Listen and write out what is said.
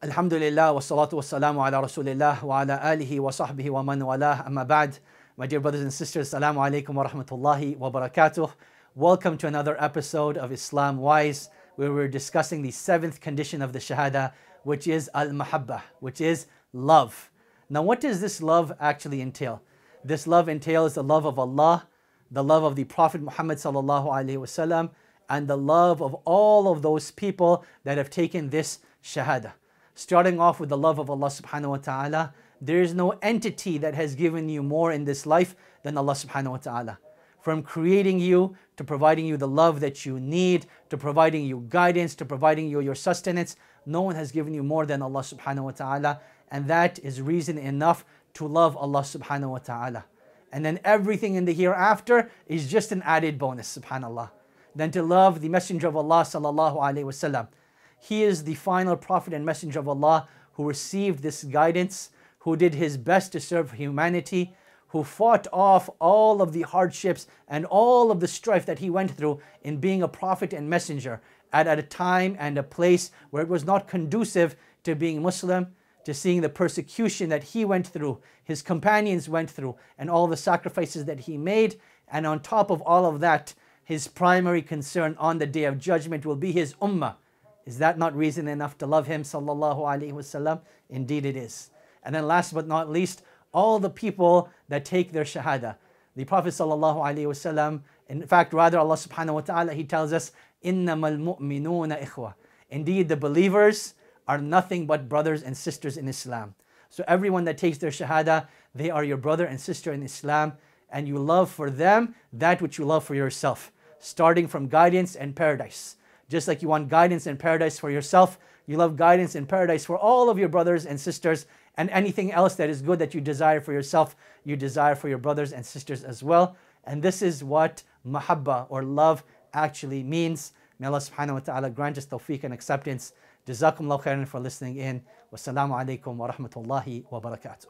Alhamdulillah wa salatu wa salamu ala rasulillah wa ala alihi wa sahbihi wa man walah amma ba'd. My dear brothers and sisters, salamu alaykum wa rahmatullahi wa barakatuh. Welcome to another episode of Islam Wise where we're discussing the seventh condition of the Shahada which is al mahabbah which is love. Now what does this love actually entail? This love entails the love of Allah, the love of the Prophet Muhammad sallallahu alaihi wasallam, and the love of all of those people that have taken this shahada starting off with the love of Allah subhanahu wa ta'ala, there is no entity that has given you more in this life than Allah subhanahu wa ta'ala. From creating you to providing you the love that you need, to providing you guidance, to providing you your sustenance, no one has given you more than Allah subhanahu wa ta'ala. And that is reason enough to love Allah subhanahu wa ta'ala. And then everything in the hereafter is just an added bonus, subhanAllah. Than to love the Messenger of Allah sallallahu alayhi wa he is the final prophet and messenger of Allah who received this guidance, who did his best to serve humanity, who fought off all of the hardships and all of the strife that he went through in being a prophet and messenger at, at a time and a place where it was not conducive to being Muslim, to seeing the persecution that he went through, his companions went through, and all the sacrifices that he made. And on top of all of that, his primary concern on the day of judgment will be his ummah, is that not reason enough to love him, sallallahu alaihi wasallam? Indeed, it is. And then, last but not least, all the people that take their shahada. The Prophet sallallahu alaihi wasallam. In fact, rather Allah subhanahu wa taala he tells us, "Innamal mu'minuna ikhwa." Indeed, the believers are nothing but brothers and sisters in Islam. So everyone that takes their shahada, they are your brother and sister in Islam, and you love for them that which you love for yourself, starting from guidance and paradise. Just like you want guidance in paradise for yourself, you love guidance in paradise for all of your brothers and sisters, and anything else that is good that you desire for yourself, you desire for your brothers and sisters as well. And this is what mahabba or love actually means. May Allah subhanahu wa ta'ala grant us tawfiq and acceptance. Jazakum khairan for listening in. Wassalamu alaikum wa rahmatullahi wa barakatuh.